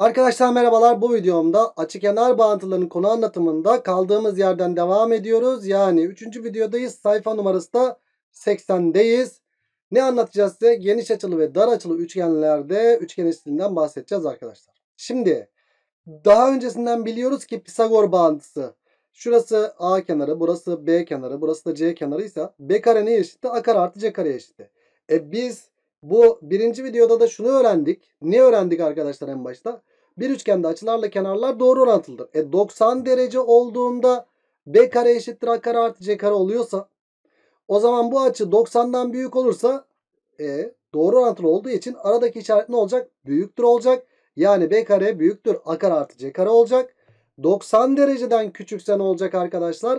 Arkadaşlar merhabalar bu videomda açı kenar bağıntılarının konu anlatımında kaldığımız yerden devam ediyoruz. Yani 3. videodayız sayfa numarası da 80'deyiz. Ne anlatacağız size? Geniş açılı ve dar açılı üçgenlerde üçgen eşitliğinden bahsedeceğiz arkadaşlar. Şimdi daha öncesinden biliyoruz ki Pisagor bağıntısı. Şurası A kenarı, burası B kenarı, burası da C ise B kare neye eşitti? A kare artı C kare eşitti. E biz bu birinci videoda da şunu öğrendik. Ne öğrendik arkadaşlar en başta? Bir üçgende açılarla kenarlar doğru orantılıdır. E 90 derece olduğunda B kare eşittir A kare artı C kare oluyorsa o zaman bu açı 90'dan büyük olursa e, doğru orantılı olduğu için aradaki işaret ne olacak? Büyüktür olacak. Yani B kare büyüktür A kare artı C kare olacak. 90 dereceden küçükse ne olacak arkadaşlar?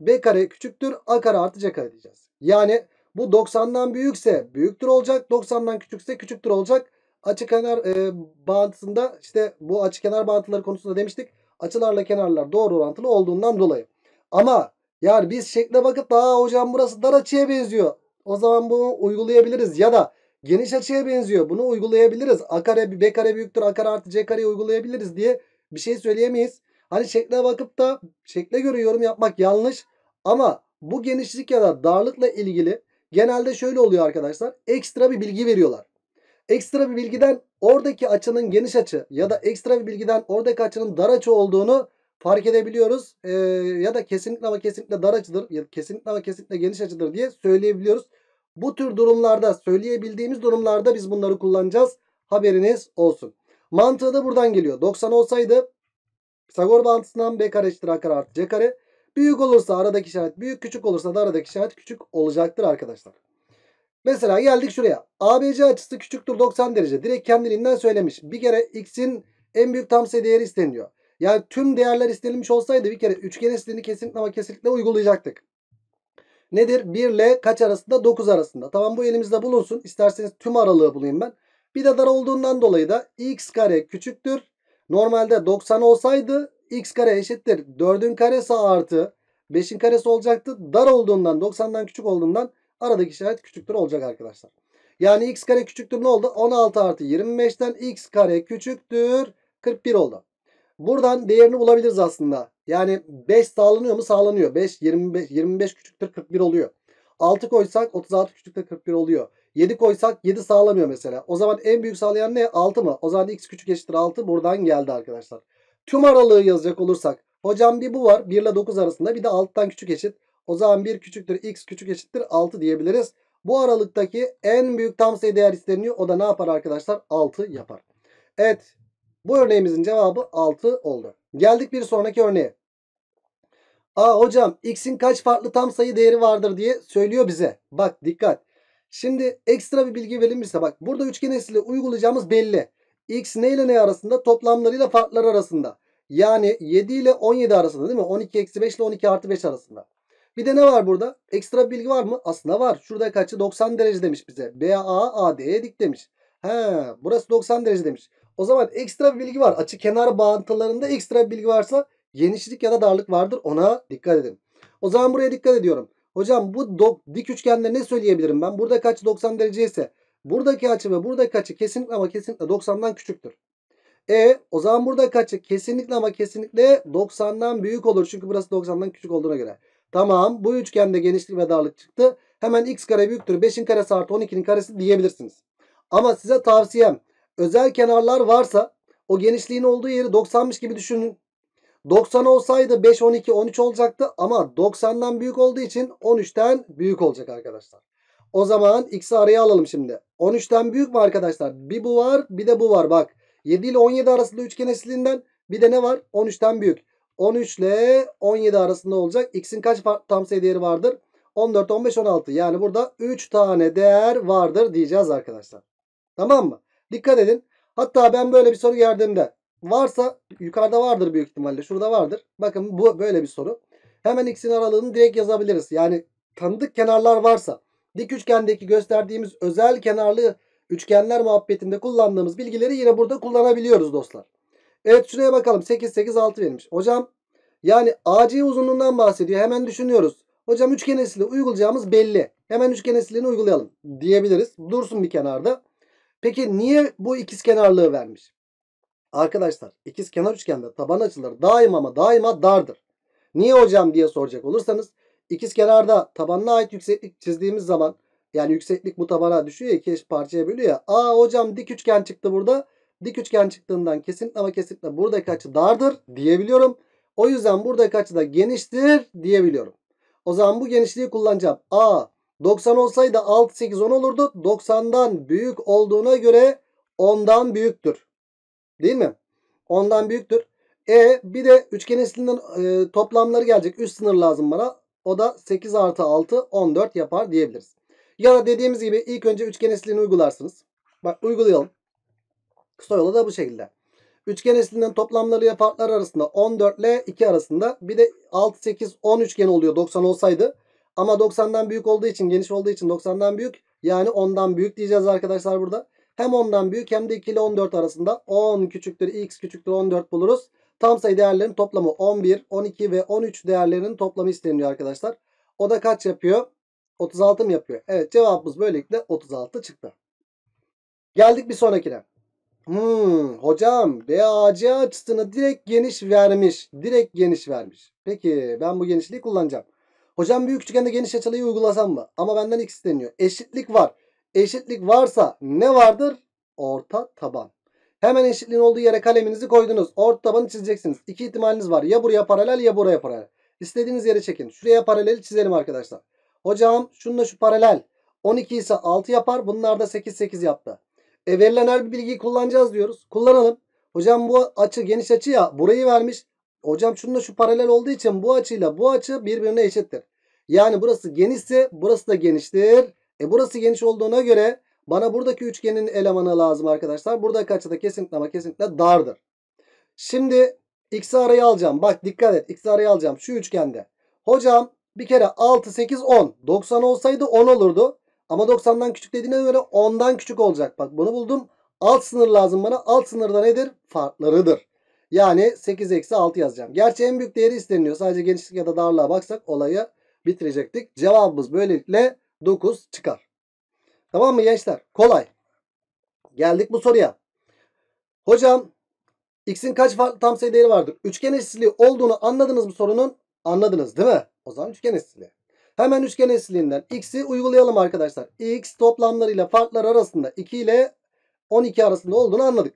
B kare küçüktür A kare artı C kare diyeceğiz. Yani bu 90'dan büyükse büyüktür olacak. 90'dan küçükse küçüktür olacak açı kenar e, bağıntısında işte bu açı kenar bağıntıları konusunda demiştik. Açılarla kenarlar doğru orantılı olduğundan dolayı. Ama yani biz şekle bakıp daha hocam burası dar açıya benziyor. O zaman bunu uygulayabiliriz ya da geniş açıya benziyor. Bunu uygulayabiliriz. A kare B kare büyüktür A kare artı C kareyi uygulayabiliriz diye bir şey söyleyemeyiz. Hani şekle bakıp da şekle göre yorum yapmak yanlış. Ama bu genişlik ya da darlıkla ilgili genelde şöyle oluyor arkadaşlar. Ekstra bir bilgi veriyorlar ekstra bir bilgiden oradaki açının geniş açı ya da ekstra bir bilgiden oradaki açının dar açı olduğunu fark edebiliyoruz. Ee, ya da kesinlikle ama kesinlikle dar açıdır ya kesinlikle ama kesinlikle geniş açıdır diye söyleyebiliyoruz. Bu tür durumlarda söyleyebildiğimiz durumlarda biz bunları kullanacağız. Haberiniz olsun. Mantığı da buradan geliyor. 90 olsaydı Pisagor bağıntısından b kare eşittir a kare artı c kare. Büyük olursa aradaki işaret büyük, küçük olursa da aradaki işaret küçük olacaktır arkadaşlar. Mesela geldik şuraya. ABC açısı küçüktür 90 derece. Direkt kendiliğinden söylemiş. Bir kere x'in en büyük tam sayı değeri isteniyor. Yani tüm değerler istenilmiş olsaydı bir kere üçgen esnini kesinlikle ama kesinlikle uygulayacaktık. Nedir? 1 ile kaç arasında? 9 arasında. Tamam bu elimizde bulunsun. İsterseniz tüm aralığı bulayım ben. Bir de dar olduğundan dolayı da x kare küçüktür. Normalde 90 olsaydı x kare eşittir. 4'ün karesi artı 5'in karesi olacaktı. Dar olduğundan 90'dan küçük olduğundan Aradaki işaret küçüktür olacak arkadaşlar. Yani x kare küçüktür ne oldu? 16 artı 25'ten x kare küçüktür 41 oldu. Buradan değerini bulabiliriz aslında. Yani 5 sağlanıyor mu? Sağlanıyor. 5, 25, 25 küçüktür 41 oluyor. 6 koysak 36 küçüktür 41 oluyor. 7 koysak 7 sağlamıyor mesela. O zaman en büyük sağlayan ne? 6 mı? O zaman x küçük eşittir 6 buradan geldi arkadaşlar. Tüm aralığı yazacak olursak. Hocam bir bu var 1 ile 9 arasında bir de alttan küçük eşit. O zaman 1 küçüktür x küçük eşittir 6 diyebiliriz. Bu aralıktaki en büyük tam sayı değer isteniyor. O da ne yapar arkadaşlar? 6 yapar. Evet bu örneğimizin cevabı 6 oldu. Geldik bir sonraki örneğe. Aa hocam x'in kaç farklı tam sayı değeri vardır diye söylüyor bize. Bak dikkat. Şimdi ekstra bir bilgi verilmişse bak burada üçgen esili uygulayacağımız belli. x ne ile ne arasında toplamlarıyla farkları arasında. Yani 7 ile 17 arasında değil mi? 12 eksi 5 ile 12 artı 5 arasında. Bir de ne var burada? Ekstra bilgi var mı? Aslında var. Şurada kaçı? 90 derece demiş bize. BA AD'ye dik demiş. He, burası 90 derece demiş. O zaman ekstra bir bilgi var. Açı kenar bağıntılarında ekstra bir bilgi varsa genişlik ya da darlık vardır. Ona dikkat edin. O zaman buraya dikkat ediyorum. Hocam bu dik üçgende ne söyleyebilirim ben? Burada kaç 90 derece ise buradaki açı ve buradaki açı kesinlikle ama kesinlikle 90'dan küçüktür. E o zaman burada açı kesinlikle ama kesinlikle 90'dan büyük olur. Çünkü burası 90'dan küçük olduğuna göre. Tamam bu üçgende genişlik ve darlık çıktı. Hemen x kare büyüktür. 5'in karesi artı 12'nin karesi diyebilirsiniz. Ama size tavsiyem özel kenarlar varsa o genişliğin olduğu yeri 90'mış gibi düşünün. 90 olsaydı 5, 12, 13 olacaktı ama 90'dan büyük olduğu için 13'ten büyük olacak arkadaşlar. O zaman x'i araya alalım şimdi. 13'ten büyük mü arkadaşlar? Bir bu var bir de bu var bak. 7 ile 17 arasında üçgen eşitliğinden bir de ne var? 13'ten büyük. 13 ile 17 arasında olacak. X'in kaç tam sayı değeri vardır? 14, 15, 16. Yani burada 3 tane değer vardır diyeceğiz arkadaşlar. Tamam mı? Dikkat edin. Hatta ben böyle bir soru geldiğimde varsa yukarıda vardır büyük ihtimalle. Şurada vardır. Bakın bu böyle bir soru. Hemen x'in aralığını direkt yazabiliriz. Yani tanıdık kenarlar varsa dik üçgendeki gösterdiğimiz özel kenarlı üçgenler muhabbetinde kullandığımız bilgileri yine burada kullanabiliyoruz dostlar. Evet şuraya bakalım. 8, 8, 6 verilmiş. Hocam yani AC uzunluğundan bahsediyor. Hemen düşünüyoruz. Hocam üçgen esili uygulayacağımız belli. Hemen üçgen esilini uygulayalım diyebiliriz. Dursun bir kenarda. Peki niye bu ikiz kenarlığı vermiş? Arkadaşlar ikiz kenar üçgende taban açıları daima ama daima dardır. Niye hocam diye soracak olursanız ikiz kenarda tabanına ait yükseklik çizdiğimiz zaman yani yükseklik bu tabana düşüyor ya iki parçaya bölüyor ya. Aa hocam dik üçgen çıktı burada dik üçgen çıktığından kesinlikle ama kesinlikle buradaki açı dardır diyebiliyorum. O yüzden buradaki açı da geniştir diyebiliyorum. O zaman bu genişliği kullanacağım. A 90 olsaydı 6 8 10 olurdu. 90'dan büyük olduğuna göre 10'dan büyüktür. Değil mi? 10'dan büyüktür. E bir de üçgen sınırının e, toplamları gelecek. Üst sınır lazım bana. O da 8 artı 6 14 yapar diyebiliriz. Ya da dediğimiz gibi ilk önce üçgen eşitliğini uygularsınız. Bak uygulayalım. Kısa yolu da bu şekilde. Üçgen eşliğinden toplamları ile farklar arasında 14 ile 2 arasında. Bir de 6, 8, 10 üçgen oluyor 90 olsaydı. Ama 90'dan büyük olduğu için geniş olduğu için 90'dan büyük. Yani 10'dan büyük diyeceğiz arkadaşlar burada. Hem 10'dan büyük hem de 2 ile 14 arasında 10 küçüktür x küçüktür 14 buluruz. Tam sayı değerlerin toplamı 11, 12 ve 13 değerlerinin toplamı isteniyor arkadaşlar. O da kaç yapıyor? 36 mı yapıyor? Evet cevabımız böylelikle 36 çıktı. Geldik bir sonrakine. Hmm, hocam BAC açısını direkt geniş vermiş. Direkt geniş vermiş. Peki ben bu genişliği kullanacağım. Hocam büyük üçgende geniş açılıyı uygulasam mı? Ama benden x isteniyor. Eşitlik var. Eşitlik varsa ne vardır? Orta taban. Hemen eşitliğin olduğu yere kaleminizi koydunuz. Orta tabanı çizeceksiniz. İki ihtimaliniz var. Ya buraya paralel ya buraya paralel. İstediğiniz yere çekin. Şuraya paraleli çizelim arkadaşlar. Hocam şununla şu paralel. 12 ise 6 yapar. Bunlar da 8 8 yaptı. E, verilen her bir bilgiyi kullanacağız diyoruz. Kullanalım. Hocam bu açı geniş açı ya burayı vermiş. Hocam şununla şu paralel olduğu için bu açıyla bu açı birbirine eşittir. Yani burası genişse burası da geniştir. E burası geniş olduğuna göre bana buradaki üçgenin elemanı lazım arkadaşlar. Buradaki açı da kesinlikle ama kesinlikle dardır. Şimdi x arayı alacağım. Bak dikkat et x arayı alacağım şu üçgende. Hocam bir kere 6, 8, 10. 90 olsaydı 10 olurdu. Ama 90'dan küçük dediğine göre 10'dan küçük olacak. Bak bunu buldum. Alt sınır lazım bana. Alt sınırda nedir? Farklarıdır. Yani 8 eksi 6 yazacağım. Gerçi en büyük değeri isteniyor. Sadece genişlik ya da darlığa baksak olayı bitirecektik. Cevabımız böylelikle 9 çıkar. Tamam mı gençler? Kolay. Geldik bu soruya. Hocam x'in kaç farklı tam sayı değeri vardır? Üçgen eşitliği olduğunu anladınız mı sorunun? Anladınız değil mi? O zaman üçgen eşitliği. Hemen üçgen esirliğinden x'i uygulayalım arkadaşlar. x toplamlarıyla farklar arasında 2 ile 12 arasında olduğunu anladık.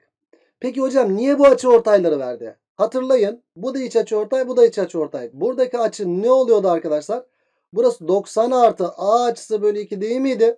Peki hocam niye bu açı ortayları verdi? Hatırlayın bu da iç açı ortay bu da iç açı ortay. Buradaki açı ne oluyordu arkadaşlar? Burası 90 artı a açısı bölü 2 değil miydi?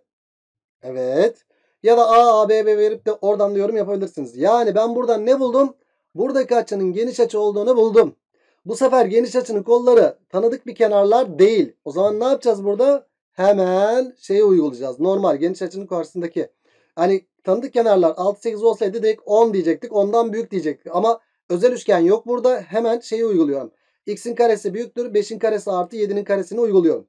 Evet. Ya da a, a, b, b verip de oradan da yorum yapabilirsiniz. Yani ben buradan ne buldum? Buradaki açının geniş açı olduğunu buldum. Bu sefer geniş açının kolları tanıdık bir kenarlar değil. O zaman ne yapacağız burada? Hemen şeyi uygulayacağız. Normal geniş açının karşısındaki. Hani tanıdık kenarlar 6-8 olsaydı direkt 10 diyecektik. Ondan büyük diyecektik. Ama özel üçgen yok burada. Hemen şeyi uyguluyorum. X'in karesi büyüktür. 5'in karesi artı 7'nin karesini uyguluyorum.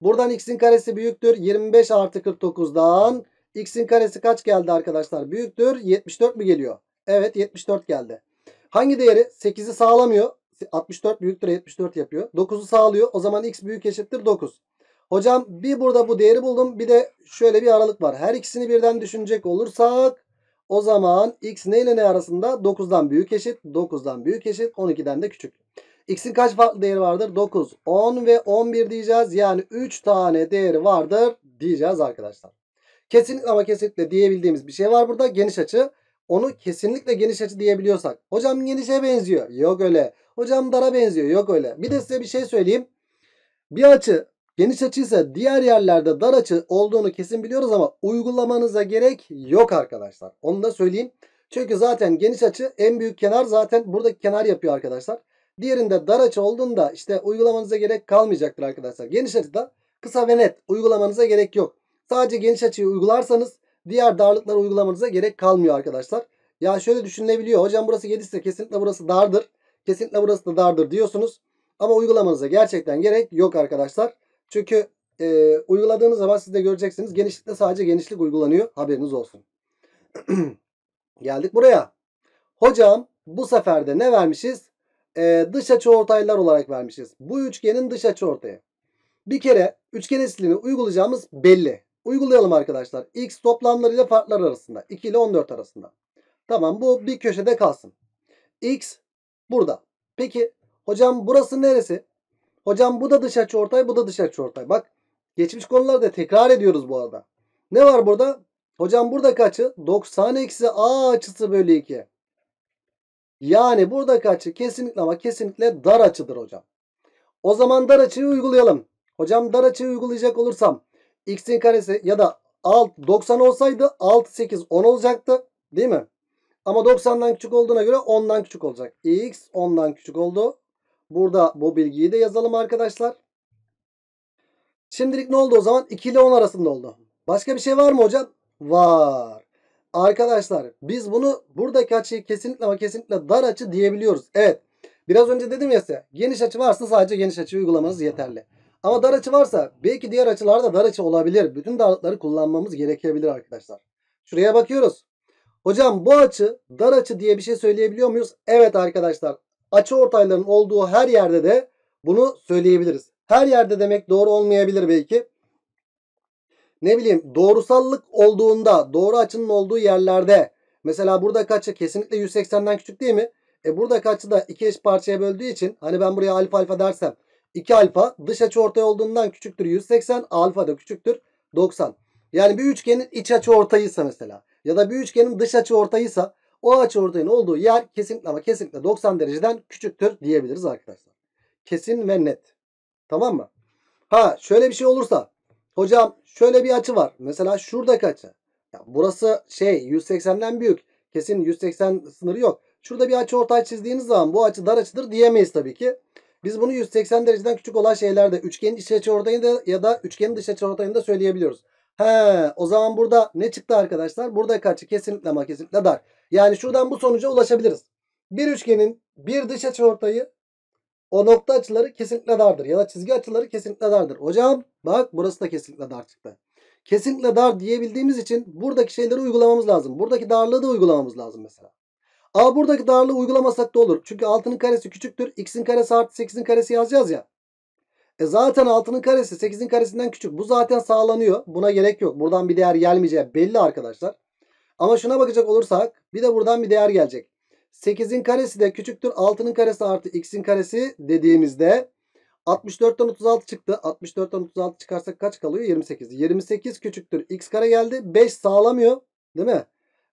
Buradan x'in karesi büyüktür. 25 artı 49'dan x'in karesi kaç geldi arkadaşlar? Büyüktür. 74 mi geliyor? Evet 74 geldi. Hangi değeri? 8'i sağlamıyor. 64 büyüktür 74 yapıyor. 9'u sağlıyor. O zaman x büyük eşittir 9. Hocam bir burada bu değeri buldum. Bir de şöyle bir aralık var. Her ikisini birden düşünecek olursak o zaman x ne ile ne arasında? 9'dan büyük eşit. 9'dan büyük eşit. 12'den de küçük. X'in kaç farklı değeri vardır? 9, 10 ve 11 diyeceğiz. Yani 3 tane değeri vardır diyeceğiz arkadaşlar. Kesinlikle ama kesinlikle diyebildiğimiz bir şey var burada. Geniş açı onu kesinlikle geniş açı diyebiliyorsak. Hocam genişe benziyor. Yok öyle. Hocam dara benziyor. Yok öyle. Bir de size bir şey söyleyeyim. Bir açı geniş açıysa diğer yerlerde dar açı olduğunu kesin biliyoruz ama uygulamanıza gerek yok arkadaşlar. Onu da söyleyeyim. Çünkü zaten geniş açı en büyük kenar zaten buradaki kenar yapıyor arkadaşlar. Diğerinde dar açı olduğunda işte uygulamanıza gerek kalmayacaktır arkadaşlar. Geniş açı da kısa ve net uygulamanıza gerek yok. Sadece geniş açıyı uygularsanız diğer darlıkları uygulamanıza gerek kalmıyor arkadaşlar. Ya şöyle düşünülebiliyor. Hocam burası 7 ise kesinlikle burası dardır. Kesinlikle burası da dardır diyorsunuz. Ama uygulamanıza gerçekten gerek yok arkadaşlar. Çünkü e, uyguladığınız zaman siz de göreceksiniz. Genişlikte sadece genişlik uygulanıyor. Haberiniz olsun. Geldik buraya. Hocam bu sefer de ne vermişiz? E, dış açı ortaylar olarak vermişiz. Bu üçgenin dış açı ortaya. Bir kere üçgen eşitliğini uygulayacağımız belli. Uygulayalım arkadaşlar. X toplamları ile farklar arasında. 2 ile 14 arasında. Tamam bu bir köşede kalsın. X burada. Peki hocam burası neresi? Hocam bu da dış açı ortay bu da dış açı ortay. Bak geçmiş konularda tekrar ediyoruz bu arada. Ne var burada? Hocam burada kaçı? 90 eksi A açısı bölü 2. Yani burada kaçı? kesinlikle ama kesinlikle dar açıdır hocam. O zaman dar açıyı uygulayalım. Hocam dar açıyı uygulayacak olursam x'in karesi ya da alt 90 olsaydı 6 8 10 olacaktı. Değil mi? Ama 90'dan küçük olduğuna göre 10'dan küçük olacak. x 10'dan küçük oldu. Burada bu bilgiyi de yazalım arkadaşlar. Şimdilik ne oldu o zaman? 2 ile 10 arasında oldu. Başka bir şey var mı hocam? Var. Arkadaşlar biz bunu buradaki açıyı kesinlikle ama kesinlikle dar açı diyebiliyoruz. Evet. Biraz önce dedim ya size geniş açı varsa sadece geniş açı uygulamanız yeterli. Ama dar açı varsa belki diğer açılarda dar açı olabilir. Bütün darlıkları kullanmamız gerekebilir arkadaşlar. Şuraya bakıyoruz. Hocam bu açı dar açı diye bir şey söyleyebiliyor muyuz? Evet arkadaşlar. Açı ortaylarının olduğu her yerde de bunu söyleyebiliriz. Her yerde demek doğru olmayabilir belki. Ne bileyim doğrusallık olduğunda doğru açının olduğu yerlerde mesela burada kaçı kesinlikle 180'den küçük değil mi? E burada kaçı da iki eş parçaya böldüğü için hani ben buraya alfa alfa dersem 2 alfa dış açı ortay olduğundan küçüktür 180. Alfa da küçüktür 90. Yani bir üçgenin iç açı ortayıysa mesela ya da bir üçgenin dış açı ortayıysa o açı ortayın olduğu yer kesinlikle ama kesinlikle 90 dereceden küçüktür diyebiliriz arkadaşlar. Kesin ve net. Tamam mı? Ha şöyle bir şey olursa hocam şöyle bir açı var. Mesela şuradaki açı. Ya burası şey 180'den büyük. Kesin 180 sınırı yok. Şurada bir açı ortay çizdiğiniz zaman bu açı dar açıdır diyemeyiz tabii ki. Biz bunu 180 dereceden küçük olan şeylerde üçgenin iç açıortayında ya da üçgenin dış açıortayında söyleyebiliyoruz. He, o zaman burada ne çıktı arkadaşlar? Burada açı kesinlikle ama kesinlikle dar. Yani şuradan bu sonuca ulaşabiliriz. Bir üçgenin bir dış açıortayı o nokta açıları kesinlikle dardır ya da çizgi açıları kesinlikle dardır. Hocam bak burası da kesinlikle dar çıktı. Kesinlikle dar diyebildiğimiz için buradaki şeyleri uygulamamız lazım. Buradaki darlığı da uygulamamız lazım mesela. A buradaki darlığı uygulamasak da olur. Çünkü 6'nın karesi küçüktür. X'in karesi artı 8'in karesi yazacağız ya. E zaten 6'nın karesi 8'in karesinden küçük. Bu zaten sağlanıyor. Buna gerek yok. Buradan bir değer gelmeyeceği belli arkadaşlar. Ama şuna bakacak olursak bir de buradan bir değer gelecek. 8'in karesi de küçüktür. 6'nın karesi artı x'in karesi dediğimizde 64'ten 36 çıktı. 64'ten 36 çıkarsak kaç kalıyor? 28. 28 küçüktür. X kare geldi. 5 sağlamıyor. Değil mi?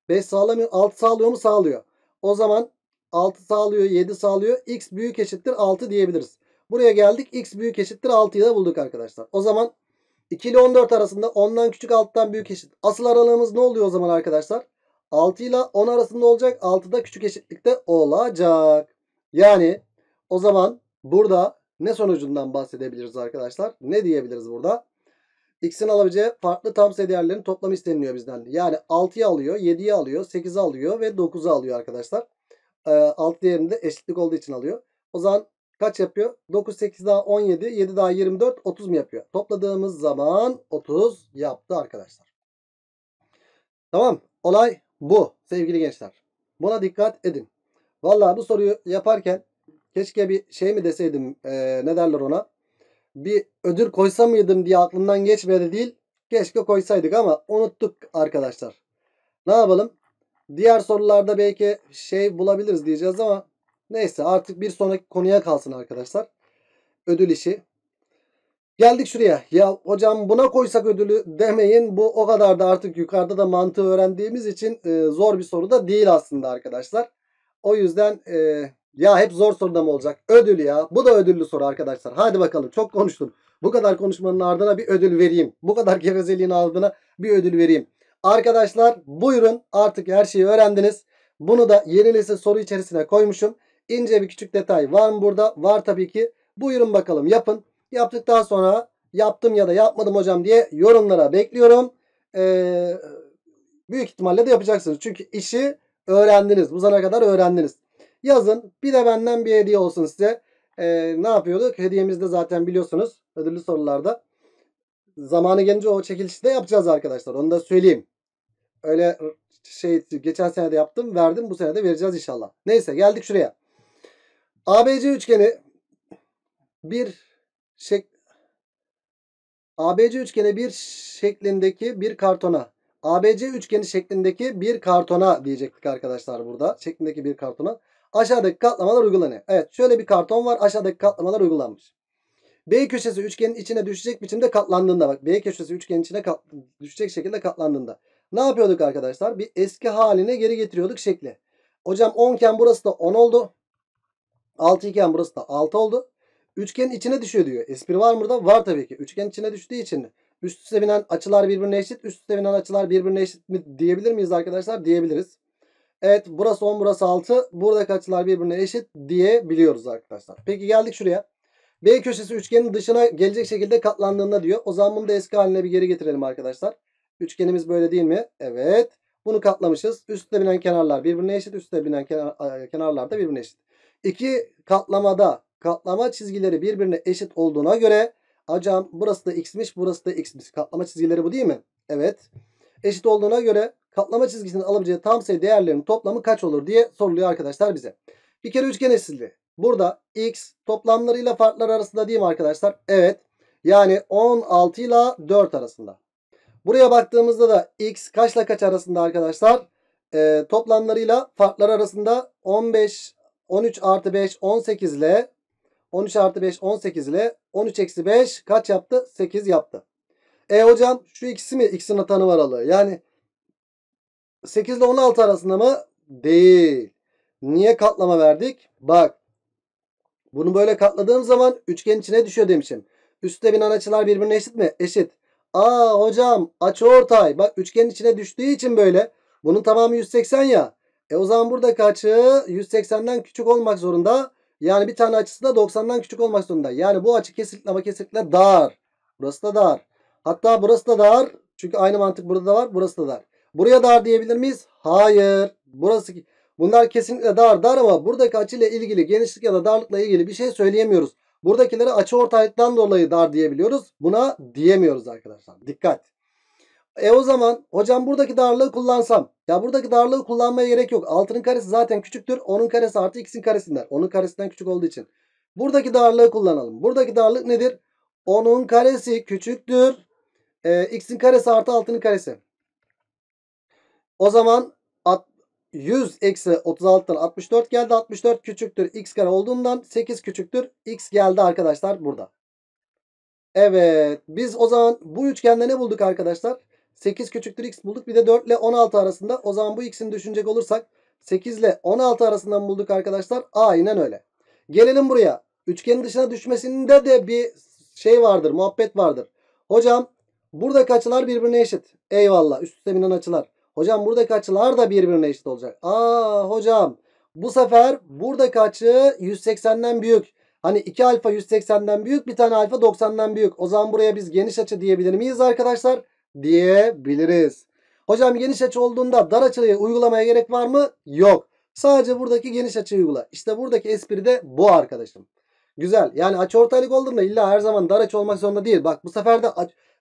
5 sağlamıyor. 6 sağlıyor mu? Sağlıyor. O zaman 6 sağlıyor 7 sağlıyor. X büyük eşittir 6 diyebiliriz. Buraya geldik. X büyük eşittir 6'yı da bulduk arkadaşlar. O zaman 2 ile 14 arasında 10'dan küçük 6'dan büyük eşit. Asıl aralığımız ne oluyor o zaman arkadaşlar? 6 ile 10 arasında olacak. da küçük eşitlikte olacak. Yani o zaman burada ne sonucundan bahsedebiliriz arkadaşlar? Ne diyebiliriz burada? x'in alabileceği farklı tam sayı değerlerin toplamı isteniliyor bizden. Yani 6'yı alıyor, 7'yi alıyor, 8'i alıyor ve 9'u alıyor arkadaşlar. E, ee, 6 değerinde eşitlik olduğu için alıyor. O zaman kaç yapıyor? 9, 8 daha 17, 7 daha 24, 30 mu yapıyor? Topladığımız zaman 30 yaptı arkadaşlar. Tamam. Olay bu sevgili gençler. Buna dikkat edin. Valla bu soruyu yaparken keşke bir şey mi deseydim e, ne derler ona bir ödül koysa mıydım diye aklımdan geçmedi değil. Keşke koysaydık ama unuttuk arkadaşlar. Ne yapalım? Diğer sorularda belki şey bulabiliriz diyeceğiz ama neyse artık bir sonraki konuya kalsın arkadaşlar. Ödül işi. Geldik şuraya. Ya hocam buna koysak ödülü demeyin. Bu o kadar da artık yukarıda da mantığı öğrendiğimiz için e, zor bir soru da değil aslında arkadaşlar. O yüzden e, ya hep zor soruda mı olacak? Ödül ya. Bu da ödüllü soru arkadaşlar. Hadi bakalım çok konuştum. Bu kadar konuşmanın ardına bir ödül vereyim. Bu kadar gevezeliğin ardına bir ödül vereyim. Arkadaşlar buyurun artık her şeyi öğrendiniz. Bunu da yeni nesil soru içerisine koymuşum. İnce bir küçük detay var mı burada? Var tabii ki. Buyurun bakalım yapın. Yaptıktan sonra yaptım ya da yapmadım hocam diye yorumlara bekliyorum. Ee, büyük ihtimalle de yapacaksınız. Çünkü işi öğrendiniz. Bu zamana kadar öğrendiniz. Yazın. Bir de benden bir hediye olsun size. Ee, ne yapıyorduk? Hediyemizde zaten biliyorsunuz ödüllü sorularda. Zamanı gelince o çekilişi de yapacağız arkadaşlar. Onu da söyleyeyim. Öyle şey geçen sene de yaptım verdim bu sene de vereceğiz inşallah. Neyse geldik şuraya. ABC üçgeni bir şek ABC üçgeni bir şeklindeki bir kartona ABC üçgeni şeklindeki bir kartona diyecektik arkadaşlar burada. Şeklindeki bir kartona. Aşağıdaki katlamalar uygulanıyor. Evet şöyle bir karton var. Aşağıdaki katlamalar uygulanmış. B köşesi üçgenin içine düşecek biçimde katlandığında bak B köşesi üçgenin içine kat, düşecek şekilde katlandığında ne yapıyorduk arkadaşlar? Bir eski haline geri getiriyorduk şekli. Hocam 10 iken burası da 10 oldu. 6 iken burası da 6 oldu. Üçgenin içine düşüyor diyor. Espri var mı burada? Var tabii ki. Üçgenin içine düştüğü için Üst üste binen açılar birbirine eşit. Üst üste binen açılar birbirine eşit mi diyebilir miyiz arkadaşlar? Diyebiliriz. Evet burası 10 burası 6. Buradaki açılar birbirine eşit diyebiliyoruz arkadaşlar. Peki geldik şuraya. B köşesi üçgenin dışına gelecek şekilde katlandığında diyor. O zaman bunu da eski haline bir geri getirelim arkadaşlar. Üçgenimiz böyle değil mi? Evet. Bunu katlamışız. Üstte binen kenarlar birbirine eşit. Üstte binen kenar, kenarlar da birbirine eşit. İki katlamada katlama çizgileri birbirine eşit olduğuna göre Hocam burası da x'miş burası da x'miş. Katlama çizgileri bu değil mi? Evet. Eşit olduğuna göre katlama çizgisinin alabileceği tam sayı değerlerinin toplamı kaç olur diye soruluyor arkadaşlar bize. Bir kere üçgen eşitliği. Burada x toplamlarıyla farklar arasında değil mi arkadaşlar? Evet. Yani 16 ile 4 arasında. Buraya baktığımızda da x kaçla kaç arasında arkadaşlar? E, toplamlarıyla farklar arasında 15, 13 artı 5, 18 ile 13 artı 5 18 ile 13 eksi 5 kaç yaptı? 8 yaptı. E hocam şu ikisi mi? İkisinin tanım aralığı. Yani 8 ile 16 arasında mı? Değil. Niye katlama verdik? Bak. Bunu böyle katladığım zaman üçgen içine düşüyor demişim. Üstte binan açılar birbirine eşit mi? Eşit. Aa hocam açı ortay. Bak üçgenin içine düştüğü için böyle. Bunun tamamı 180 ya. E o zaman burada kaçı 180'den küçük olmak zorunda. Yani bir tane açısı da 90'dan küçük olmak zorunda. Yani bu açı kesinlikle ama kesinlikle dar. Burası da dar. Hatta burası da dar. Çünkü aynı mantık burada da var. Burası da dar. Buraya dar diyebilir miyiz? Hayır. Burası bunlar kesinlikle dar dar ama buradaki açıyla ilgili genişlik ya da darlıkla ilgili bir şey söyleyemiyoruz. Buradakilere açı ortaylıktan dolayı dar diyebiliyoruz. Buna diyemiyoruz arkadaşlar. Dikkat. E o zaman hocam buradaki darlığı kullansam. Ya buradaki darlığı kullanmaya gerek yok. 6'nın karesi zaten küçüktür. 10'un karesi artı x'in karesinden. 10'un karesinden küçük olduğu için. Buradaki darlığı kullanalım. Buradaki darlık nedir? 10'un karesi küçüktür. E, x'in karesi artı 6'nın karesi. O zaman 100 eksi 36'dan 64 geldi. 64 küçüktür x kare olduğundan 8 küçüktür x geldi arkadaşlar burada. Evet biz o zaman bu üçgende ne bulduk arkadaşlar? 8 küçüktür x bulduk. Bir de 4 ile 16 arasında. O zaman bu x'ini düşünecek olursak 8 ile 16 arasından bulduk arkadaşlar. Aynen öyle. Gelelim buraya. Üçgenin dışına düşmesinde de bir şey vardır. Muhabbet vardır. Hocam buradaki açılar birbirine eşit. Eyvallah. Üst üste binen açılar. Hocam buradaki açılar da birbirine eşit olacak. Aa hocam bu sefer buradaki açı 180'den büyük. Hani 2 alfa 180'den büyük bir tane alfa 90'dan büyük. O zaman buraya biz geniş açı diyebilir miyiz arkadaşlar? diyebiliriz. Hocam geniş açı olduğunda dar açıyı uygulamaya gerek var mı? Yok. Sadece buradaki geniş açıyı uygula. İşte buradaki espri de bu arkadaşım. Güzel. Yani açı ortaylık olduğunda illa her zaman dar açı olmak zorunda değil. Bak bu sefer de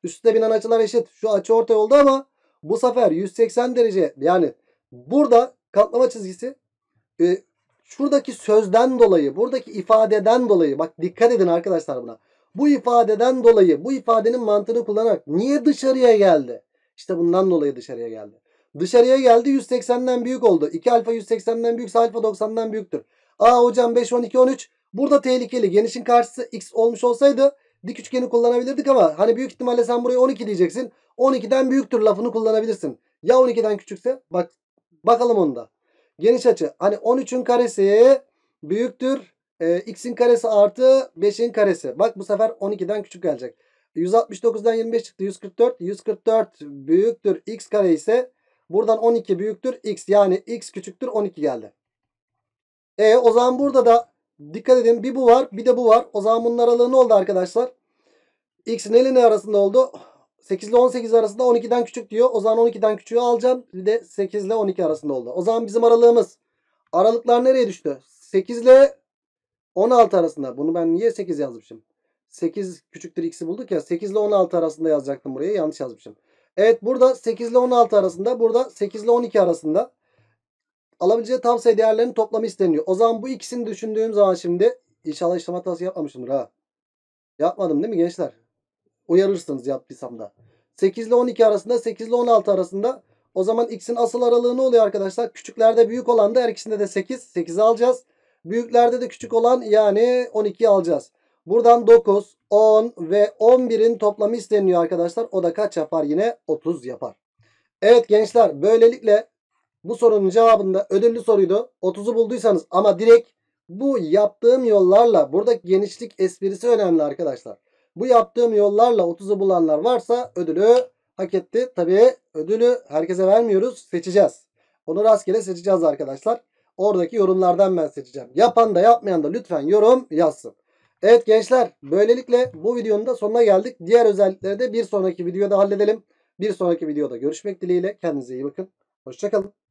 üstte binen açılar eşit. Şu açı ortay oldu ama bu sefer 180 derece yani burada katlama çizgisi e, şuradaki sözden dolayı buradaki ifadeden dolayı bak dikkat edin arkadaşlar buna. Bu ifadeden dolayı, bu ifadenin mantığını kullanarak niye dışarıya geldi? İşte bundan dolayı dışarıya geldi. Dışarıya geldi 180'den büyük oldu. 2 alfa 180'den büyükse alfa 90'dan büyüktür. Aa hocam 5, 12, 13. Burada tehlikeli. Genişin karşısı x olmuş olsaydı dik üçgeni kullanabilirdik ama hani büyük ihtimalle sen buraya 12 diyeceksin. 12'den büyüktür lafını kullanabilirsin. Ya 12'den küçükse bak bakalım onda. Geniş açı. Hani 13'ün karesi büyüktür e, x'in karesi artı 5'in karesi. Bak bu sefer 12'den küçük gelecek. 169'dan 25 çıktı. 144. 144 büyüktür x kare ise buradan 12 büyüktür x. Yani x küçüktür 12 geldi. E o zaman burada da dikkat edin bir bu var bir de bu var. O zaman bunun aralığı ne oldu arkadaşlar? x ne ile ne arasında oldu. 8 ile 18 arasında 12'den küçük diyor. O zaman 12'den küçüğü alacağım. Bir de 8 ile 12 arasında oldu. O zaman bizim aralığımız. Aralıklar nereye düştü? 8 ile 16 arasında. Bunu ben niye 8 yazmışım? 8 küçüktür x'i bulduk ya. 8 ile 16 arasında yazacaktım buraya. Yanlış yazmışım. Evet burada 8 ile 16 arasında. Burada 8 ile 12 arasında. Alabileceği tam sayı değerlerinin toplamı isteniyor. O zaman bu ikisini düşündüğüm zaman şimdi inşallah işlem hatası yapmamışımdır ha. Yapmadım değil mi gençler? Uyarırsınız yaptıysam da. 8 ile 12 arasında 8 ile 16 arasında o zaman x'in asıl aralığı ne oluyor arkadaşlar? Küçüklerde büyük olan da her ikisinde de 8. 8'i alacağız. Büyüklerde de küçük olan yani 12 alacağız. Buradan 9, 10 ve 11'in toplamı isteniyor arkadaşlar. O da kaç yapar? Yine 30 yapar. Evet gençler böylelikle bu sorunun cevabında ödüllü soruydu. 30'u bulduysanız ama direkt bu yaptığım yollarla buradaki genişlik esprisi önemli arkadaşlar. Bu yaptığım yollarla 30'u bulanlar varsa ödülü hak etti. Tabii ödülü herkese vermiyoruz. Seçeceğiz. Onu rastgele seçeceğiz arkadaşlar. Oradaki yorumlardan ben seçeceğim. Yapan da yapmayan da lütfen yorum yazsın. Evet gençler böylelikle bu videonun da sonuna geldik. Diğer özellikleri de bir sonraki videoda halledelim. Bir sonraki videoda görüşmek dileğiyle. Kendinize iyi bakın. Hoşçakalın.